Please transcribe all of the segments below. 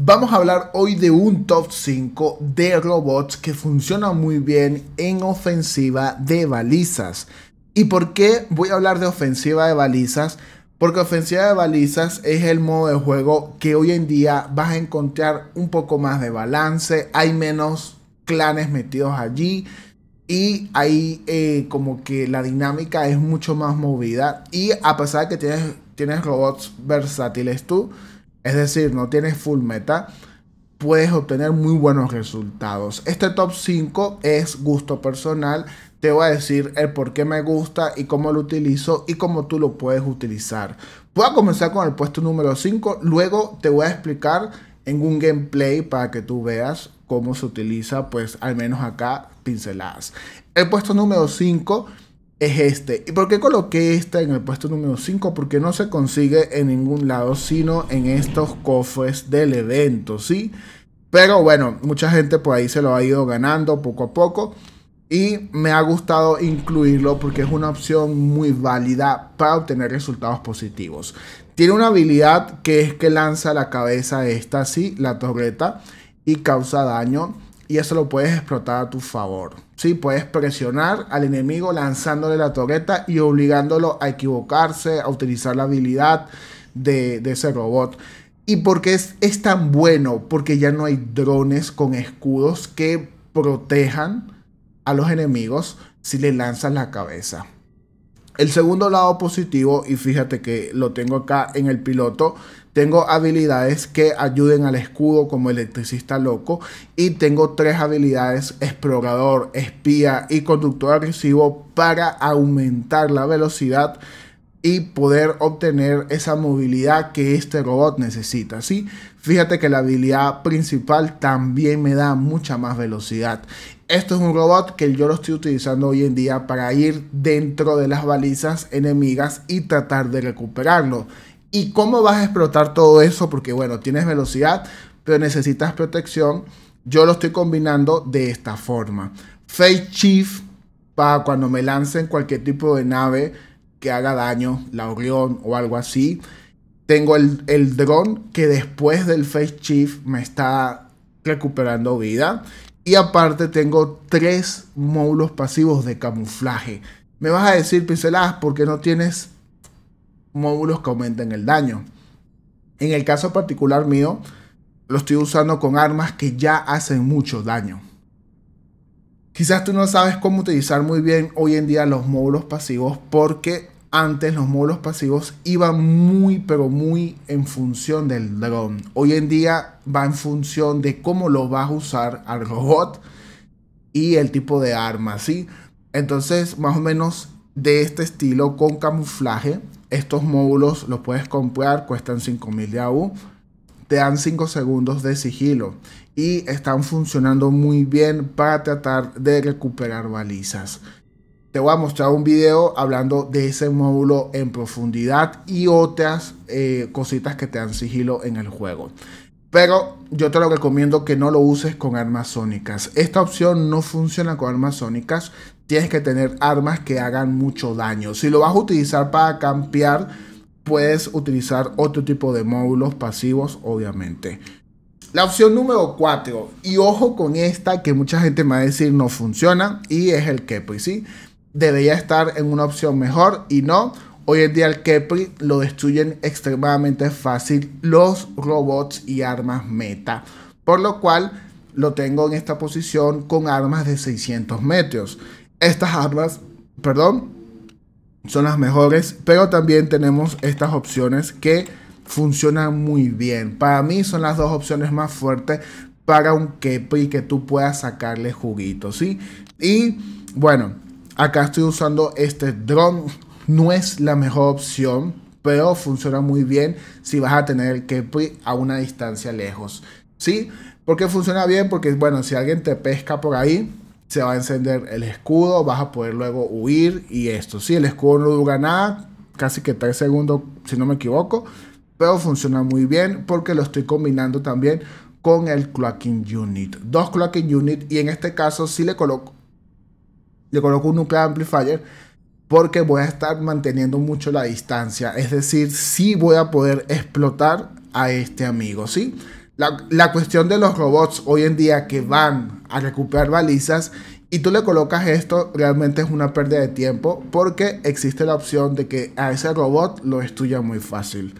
Vamos a hablar hoy de un top 5 de robots que funcionan muy bien en ofensiva de balizas. ¿Y por qué voy a hablar de ofensiva de balizas? Porque ofensiva de balizas es el modo de juego que hoy en día vas a encontrar un poco más de balance, hay menos clanes metidos allí y ahí eh, como que la dinámica es mucho más movida y a pesar de que tienes, tienes robots versátiles tú, es decir, no tienes full meta, puedes obtener muy buenos resultados. Este top 5 es gusto personal. Te voy a decir el por qué me gusta y cómo lo utilizo y cómo tú lo puedes utilizar. Voy a comenzar con el puesto número 5. Luego te voy a explicar en un gameplay para que tú veas cómo se utiliza, pues al menos acá pinceladas. El puesto número 5 este. ¿Y porque coloqué esta en el puesto número 5? Porque no se consigue en ningún lado, sino en estos cofres del evento, ¿sí? Pero bueno, mucha gente por ahí se lo ha ido ganando poco a poco. Y me ha gustado incluirlo porque es una opción muy válida para obtener resultados positivos. Tiene una habilidad que es que lanza la cabeza esta, sí, la torreta, y causa daño. Y eso lo puedes explotar a tu favor. Sí, puedes presionar al enemigo lanzándole la torreta y obligándolo a equivocarse, a utilizar la habilidad de, ese robot. ¿Y por qué es, es tan bueno? Porque ya no hay drones con escudos que protejan a los enemigos si le lanzan la cabeza. El segundo lado positivo, y fíjate que lo tengo acá en el piloto, tengo habilidades que ayuden al escudo como electricista loco y tengo tres habilidades explorador, espía y conductor agresivo para aumentar la velocidad y poder obtener esa movilidad que este robot necesita. ¿sí? Fíjate que la habilidad principal también me da mucha más velocidad. Esto es un robot que yo lo estoy utilizando hoy en día para ir dentro de las balizas enemigas y tratar de recuperarlo. ¿Y cómo vas a explotar todo eso? Porque bueno, tienes velocidad, pero necesitas protección. Yo lo estoy combinando de esta forma. Face Chief para cuando me lancen cualquier tipo de nave que haga daño, la Orión o algo así. Tengo el, el dron que después del Face Chief me está recuperando vida. Y aparte tengo tres módulos pasivos de camuflaje. Me vas a decir, pinceladas, porque no tienes módulos que aumenten el daño. En el caso particular mío, lo estoy usando con armas que ya hacen mucho daño. Quizás tú no sabes cómo utilizar muy bien hoy en día los módulos pasivos porque antes los módulos pasivos iban muy, pero muy en función del dron. Hoy en día va en función de cómo lo vas a usar al robot y el tipo de arma, ¿sí? Entonces, más o menos de este estilo con camuflaje, estos módulos los puedes comprar, cuestan 5000 mil AU, te dan 5 segundos de sigilo y están funcionando muy bien para tratar de recuperar balizas te voy a mostrar un video hablando de ese módulo en profundidad y otras eh, cositas que te dan sigilo en el juego. Pero yo te lo recomiendo que no lo uses con armas sónicas. Esta opción no funciona con armas sónicas. Tienes que tener armas que hagan mucho daño. Si lo vas a utilizar para campear, puedes utilizar otro tipo de módulos pasivos, obviamente. La opción número 4, y ojo con esta que mucha gente me va a decir no funciona, y es el pues ¿sí? debería estar en una opción mejor y no. Hoy en día el Kepri lo destruyen extremadamente fácil los robots y armas meta. Por lo cual lo tengo en esta posición con armas de 600 metros. Estas armas, perdón, son las mejores, pero también tenemos estas opciones que funcionan muy bien. Para mí son las dos opciones más fuertes para un Kepri que tú puedas sacarle juguito, ¿sí? Y bueno, Acá estoy usando este drone. No es la mejor opción, pero funciona muy bien si vas a tener que ir a una distancia lejos. ¿Sí? Porque funciona bien, porque bueno, si alguien te pesca por ahí, se va a encender el escudo, vas a poder luego huir y esto. Sí, el escudo no dura nada, casi que 3 segundos, si no me equivoco, pero funciona muy bien porque lo estoy combinando también con el clocking unit. Dos clocking unit y en este caso sí le coloco le coloco un nuclear amplifier porque voy a estar manteniendo mucho la distancia. Es decir, sí voy a poder explotar a este amigo, ¿sí? La, cuestión de los robots hoy en día que van a recuperar balizas y tú le colocas esto, realmente es una pérdida de tiempo porque existe la opción de que a ese robot lo destruya muy fácil.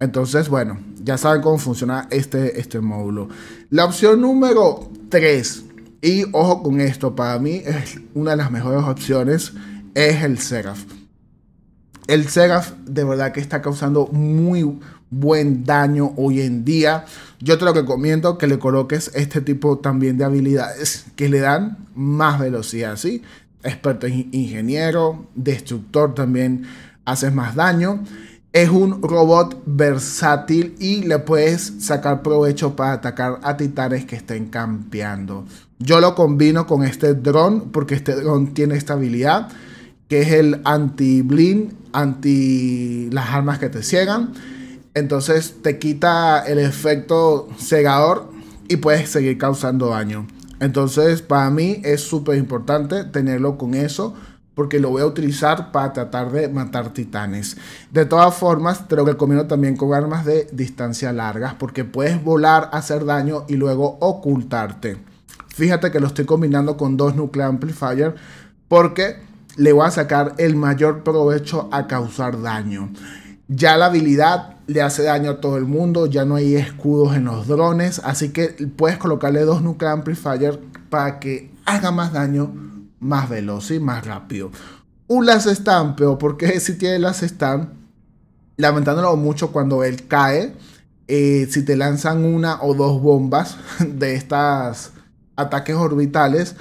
Entonces, bueno, ya saben cómo funciona este, este módulo. La opción número 3 y ojo con esto, para mí es una de las mejores opciones es el Seraph. El Seraph de verdad que está causando muy buen daño hoy en día. Yo te lo recomiendo que le coloques este tipo también de habilidades que le dan más velocidad, ¿sí? Experto ingeniero, destructor también haces más daño. Es un robot versátil y le puedes sacar provecho para atacar a titanes que estén campeando. Yo lo combino con este dron porque este dron tiene esta habilidad que es el anti-blind, anti las armas que te ciegan. Entonces te quita el efecto cegador y puedes seguir causando daño. Entonces para mí es súper importante tenerlo con eso porque lo voy a utilizar para tratar de matar titanes. De todas formas, creo que combino también con armas de distancia largas, porque puedes volar, hacer daño y luego ocultarte. Fíjate que lo estoy combinando con dos Nuclear Amplifier, porque le voy a sacar el mayor provecho a causar daño. Ya la habilidad le hace daño a todo el mundo, ya no hay escudos en los drones, así que puedes colocarle dos Nuclear Amplifier para que haga más daño más veloz y más rápido. Un last stand, pero porque si tiene last stand, lamentándolo mucho cuando él cae, eh, si te lanzan una o dos bombas de estas ataques orbitales,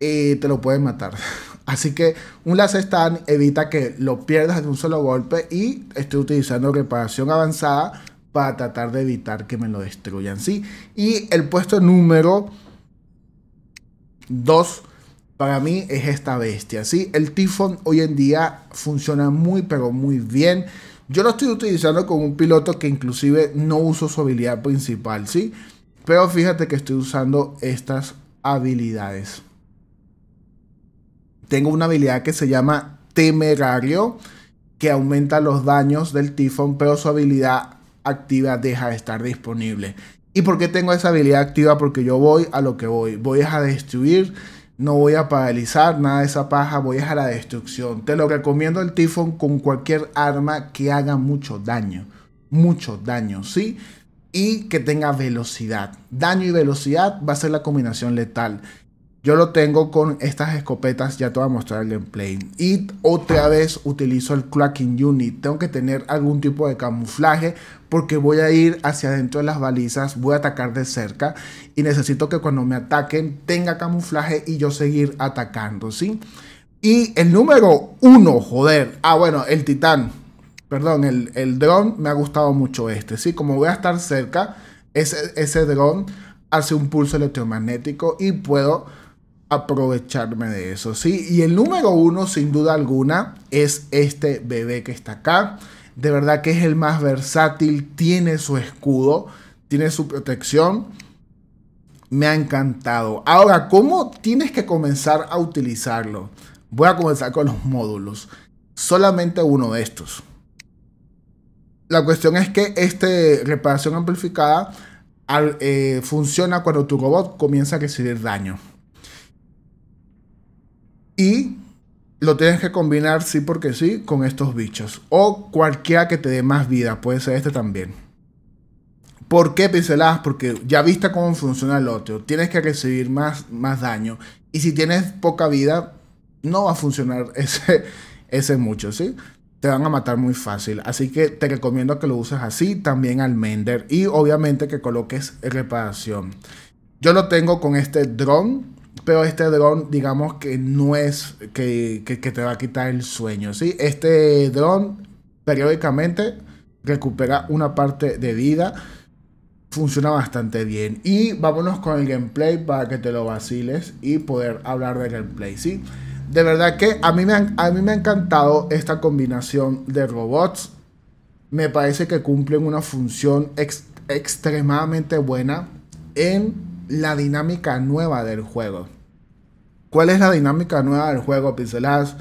eh, te lo pueden matar. Así que un last stand evita que lo pierdas de un solo golpe y estoy utilizando reparación avanzada para tratar de evitar que me lo destruyan, ¿sí? Y el puesto número 2 para mí es esta bestia. ¿sí? El Tifón hoy en día funciona muy, pero muy bien. Yo lo estoy utilizando con un piloto que inclusive no uso su habilidad principal, ¿sí? Pero fíjate que estoy usando estas habilidades. Tengo una habilidad que se llama Temerario, que aumenta los daños del tifón, pero su habilidad activa deja de estar disponible. ¿Y por qué tengo esa habilidad activa? Porque yo voy a lo que voy. Voy a destruir no voy a paralizar nada de esa paja, voy a la destrucción. Te lo recomiendo el tifón con cualquier arma que haga mucho daño. Mucho daño, ¿sí? Y que tenga velocidad. Daño y velocidad va a ser la combinación letal. Yo lo tengo con estas escopetas, ya te voy a mostrar el gameplay. Y otra vez utilizo el cracking unit. Tengo que tener algún tipo de camuflaje porque voy a ir hacia adentro de las balizas, voy a atacar de cerca y necesito que cuando me ataquen tenga camuflaje y yo seguir atacando, ¿sí? Y el número uno, joder. Ah, bueno, el titán. Perdón, el, el dron me ha gustado mucho este, ¿sí? Como voy a estar cerca, ese, ese dron hace un pulso electromagnético y puedo aprovecharme de eso, ¿sí? Y el número uno, sin duda alguna, es este bebé que está acá. De verdad que es el más versátil, tiene su escudo, tiene su protección. Me ha encantado. Ahora, ¿cómo tienes que comenzar a utilizarlo? Voy a comenzar con los módulos. Solamente uno de estos. La cuestión es que este reparación amplificada eh, funciona cuando tu robot comienza a recibir daño. Y lo tienes que combinar sí porque sí con estos bichos. O cualquiera que te dé más vida. Puede ser este también. ¿Por qué pinceladas? Porque ya viste cómo funciona el otro. Tienes que recibir más, más daño. Y si tienes poca vida, no va a funcionar ese, ese mucho, ¿sí? Te van a matar muy fácil. Así que te recomiendo que lo uses así. También al Mender. Y obviamente que coloques reparación. Yo lo tengo con este drone pero este dron, digamos que no es que, te va a quitar el sueño, ¿sí? Este dron periódicamente recupera una parte de vida. Funciona bastante bien. Y vámonos con el gameplay para que te lo vaciles y poder hablar del gameplay, ¿sí? De verdad que a mí me, a mí me ha encantado esta combinación de robots. Me parece que cumplen una función extremadamente buena en la dinámica nueva del juego. ¿Cuál es la dinámica nueva del juego, pinceladas?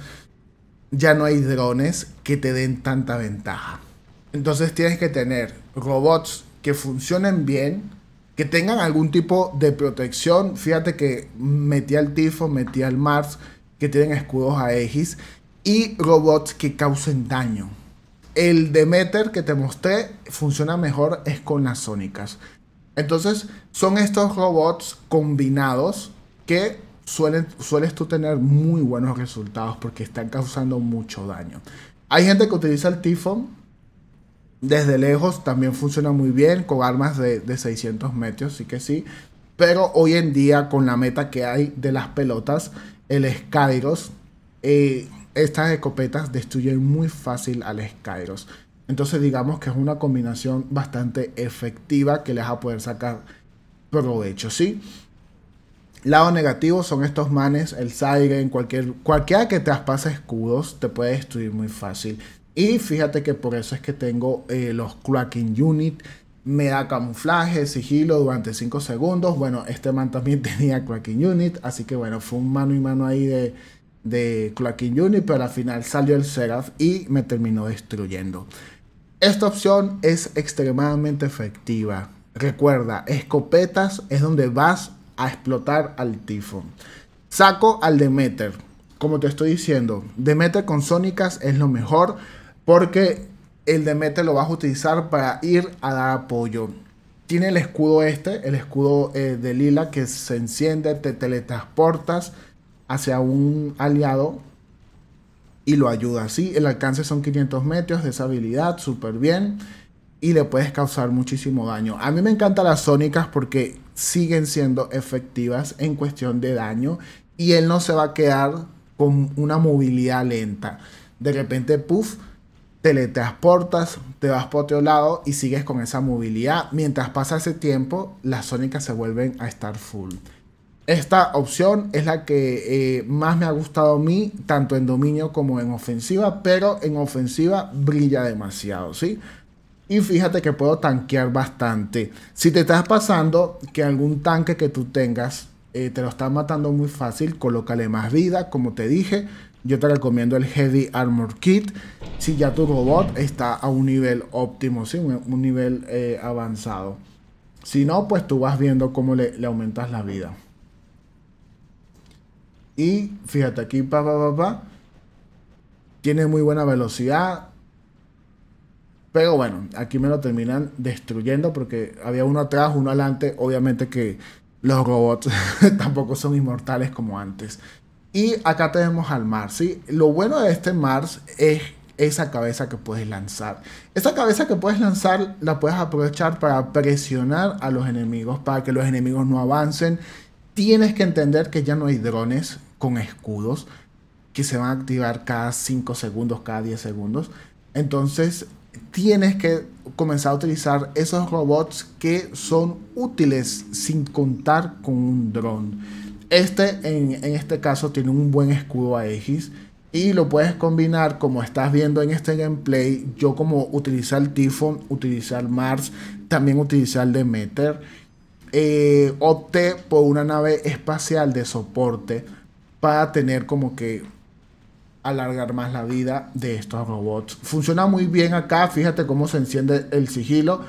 Ya no hay drones que te den tanta ventaja. Entonces tienes que tener robots que funcionen bien, que tengan algún tipo de protección. Fíjate que metí al Tifo, metí al Mars, que tienen escudos a Aegis, y robots que causen daño. El Demeter que te mostré funciona mejor es con las sónicas. Entonces, son estos robots combinados que suelen, sueles tú tener muy buenos resultados porque están causando mucho daño. Hay gente que utiliza el tifón desde lejos, también funciona muy bien con armas de, 600 metros, sí que sí. Pero hoy en día, con la meta que hay de las pelotas, el Skyros, eh, estas escopetas destruyen muy fácil al Skyros. Entonces digamos que es una combinación bastante efectiva que les va a poder sacar provecho, ¿sí? Lado negativo son estos manes, el Siren, cualquier, cualquiera que traspase escudos te puede destruir muy fácil. Y fíjate que por eso es que tengo eh, los Cloaking Unit. Me da camuflaje, sigilo durante 5 segundos. Bueno, este man también tenía Cloaking Unit. Así que bueno, fue un mano y mano ahí de, de Cloaking Unit. Pero al final salió el Seraph y me terminó destruyendo. Esta opción es extremadamente efectiva. Recuerda, escopetas es donde vas a explotar al tifo. Saco al Demeter. Como te estoy diciendo, Demeter con sónicas es lo mejor porque el Demeter lo vas a utilizar para ir a dar apoyo. Tiene el escudo este, el escudo eh, de lila que se enciende, te teletransportas hacia un aliado y lo ayuda así. El alcance son 500 metros de esa habilidad, súper bien. Y le puedes causar muchísimo daño. A mí me encantan las sónicas porque siguen siendo efectivas en cuestión de daño. Y él no se va a quedar con una movilidad lenta. De repente, puff, teletransportas, te vas por otro lado y sigues con esa movilidad. Mientras pasa ese tiempo, las sónicas se vuelven a estar full. Esta opción es la que eh, más me ha gustado a mí, tanto en dominio como en ofensiva, pero en ofensiva brilla demasiado, ¿sí? Y fíjate que puedo tanquear bastante. Si te estás pasando que algún tanque que tú tengas eh, te lo está matando muy fácil, colócale más vida, como te dije. Yo te recomiendo el Heavy Armor Kit si ya tu robot está a un nivel óptimo, ¿sí? un, nivel eh, avanzado. Si no, pues tú vas viendo cómo le aumentas la vida. Y fíjate, aquí pa, pa, Tiene muy buena velocidad. Pero bueno, aquí me lo terminan destruyendo porque había uno atrás, uno adelante. Obviamente que los robots tampoco son inmortales como antes. Y acá tenemos al Mars, ¿sí? Lo bueno de este Mars es esa cabeza que puedes lanzar. Esa cabeza que puedes lanzar la puedes aprovechar para presionar a los enemigos, para que los enemigos no avancen tienes que entender que ya no hay drones con escudos que se van a activar cada 5 segundos, cada 10 segundos. Entonces tienes que comenzar a utilizar esos robots que son útiles sin contar con un dron. Este en, este caso tiene un buen escudo Aegis y lo puedes combinar como estás viendo en este gameplay. Yo como utilizar el Tifon, utilizar Mars, también utilizar Demeter eh, opté por una nave espacial de soporte para tener como que alargar más la vida de estos robots. Funciona muy bien acá, fíjate cómo se enciende el sigilo,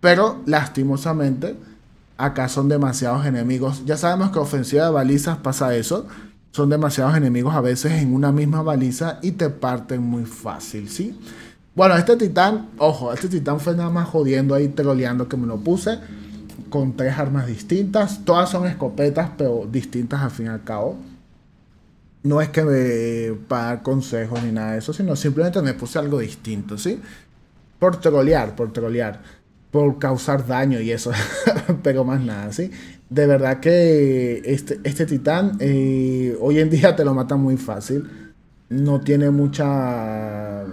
pero lastimosamente acá son demasiados enemigos. Ya sabemos que ofensiva de balizas pasa eso. Son demasiados enemigos a veces en una misma baliza y te parten muy fácil, ¿sí? Bueno, este titán, ojo, este titán fue nada más jodiendo ahí, troleando que me lo puse con tres armas distintas. Todas son escopetas, pero distintas al fin y al cabo. No es que me para dar consejos ni nada de eso, sino simplemente me puse algo distinto, ¿sí? Por trolear, por trolear. Por causar daño y eso. pero más nada, ¿sí? De verdad que este, este titán eh, hoy en día te lo mata muy fácil. No tiene mucha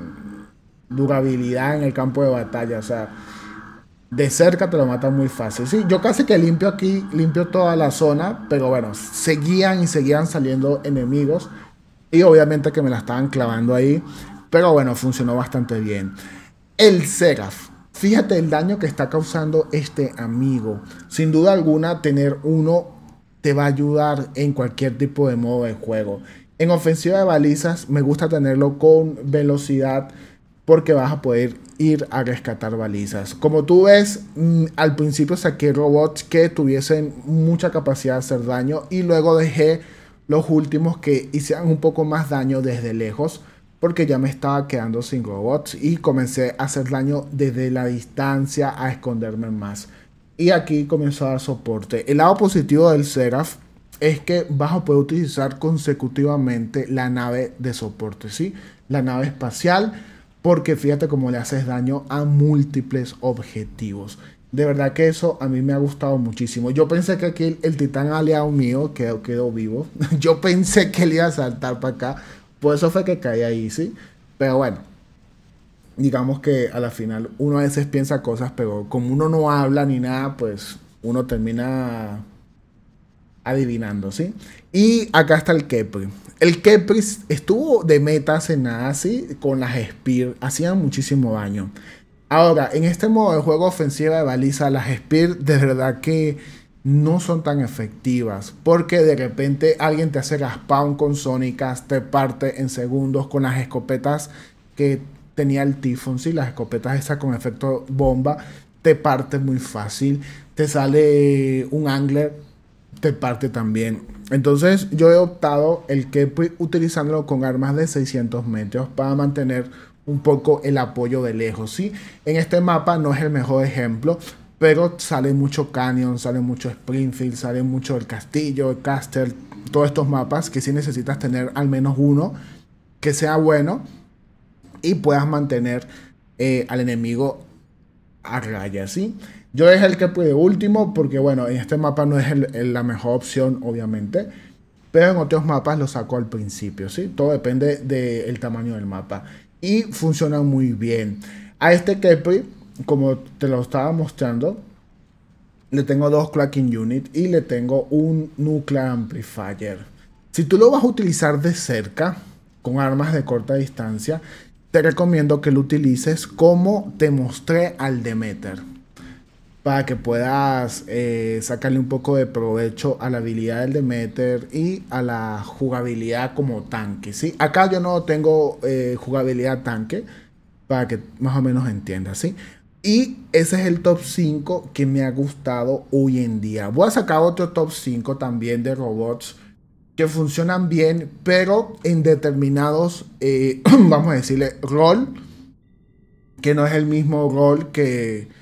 durabilidad en el campo de batalla. O sea, de cerca te lo mata muy fácil. Sí, yo casi que limpio aquí, limpio toda la zona, pero bueno, seguían y seguían saliendo enemigos. Y obviamente que me la estaban clavando ahí, pero bueno, funcionó bastante bien. El Seraph. Fíjate el daño que está causando este amigo. Sin duda alguna, tener uno te va a ayudar en cualquier tipo de modo de juego. En ofensiva de balizas, me gusta tenerlo con velocidad porque vas a poder ir a rescatar balizas. Como tú ves, mm, al principio saqué robots que tuviesen mucha capacidad de hacer daño y luego dejé los últimos que hicieran un poco más daño desde lejos porque ya me estaba quedando sin robots y comencé a hacer daño desde la distancia a esconderme más. Y aquí comenzó a dar soporte. El lado positivo del Seraph es que vas a poder utilizar consecutivamente la nave de soporte, ¿sí? La nave espacial porque fíjate cómo le haces daño a múltiples objetivos. De verdad que eso a mí me ha gustado muchísimo. Yo pensé que aquí el, titán aliado mío quedó, quedó vivo. Yo pensé que él iba a saltar para acá. Por eso fue que caí ahí, ¿sí? Pero bueno, digamos que a la final uno a veces piensa cosas, pero como uno no habla ni nada, pues uno termina adivinando, ¿sí? Y acá está el Kepri. El Kepri estuvo de meta hace nada, ¿sí? Con las Spear, hacían muchísimo daño. Ahora, en este modo de juego ofensiva de baliza, las Spear de verdad que no son tan efectivas. Porque de repente alguien te hace gaspawn con sónicas, te parte en segundos con las escopetas que tenía el Tifón, ¿sí? Las escopetas esas con efecto bomba, te parte muy fácil. Te sale un angler te parte también. Entonces yo he optado el Kepri utilizándolo con armas de 600 metros para mantener un poco el apoyo de lejos, ¿sí? En este mapa no es el mejor ejemplo, pero sale mucho Canyon, sale mucho Springfield, sale mucho el Castillo, el Castle, todos estos mapas que si necesitas tener al menos uno que sea bueno y puedas mantener eh, al enemigo a raya, ¿sí? Yo es el que pude último porque, bueno, en este mapa no es la mejor opción, obviamente. Pero en otros mapas lo saco al principio, ¿sí? Todo depende del tamaño del mapa. Y funciona muy bien. A este Kepri, como te lo estaba mostrando, le tengo dos Clacking Unit y le tengo un Nuclear Amplifier. Si tú lo vas a utilizar de cerca, con armas de corta distancia, te recomiendo que lo utilices como te mostré al Demeter para que puedas eh, sacarle un poco de provecho a la habilidad del Demeter y a la jugabilidad como tanque. ¿sí? Acá yo no tengo eh, jugabilidad tanque, para que más o menos entiendas. ¿sí? Y ese es el top 5 que me ha gustado hoy en día. Voy a sacar otro top 5 también de robots que funcionan bien, pero en determinados, eh, vamos a decirle, rol, que no es el mismo rol que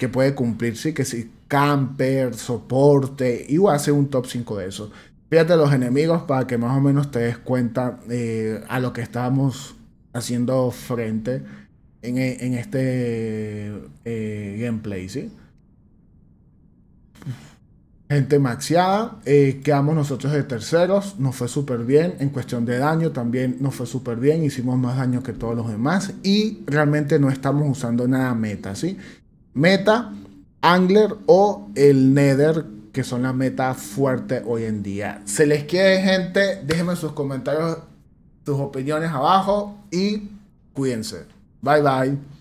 que puede cumplir, sí, que si camper, soporte, y hace un top 5 de eso. Fíjate los enemigos para que más o menos te des cuenta eh, a lo que estamos haciendo frente en, e, este eh, gameplay, ¿sí? Gente maxiada eh, quedamos nosotros de terceros, nos fue súper bien. En cuestión de daño también nos fue súper bien, hicimos más daño que todos los demás y realmente no estamos usando nada meta, ¿sí? sí Meta, Angler o el Nether, que son las metas fuertes hoy en día. Se les quiere, gente. Déjenme sus comentarios, sus opiniones abajo y cuídense. Bye bye.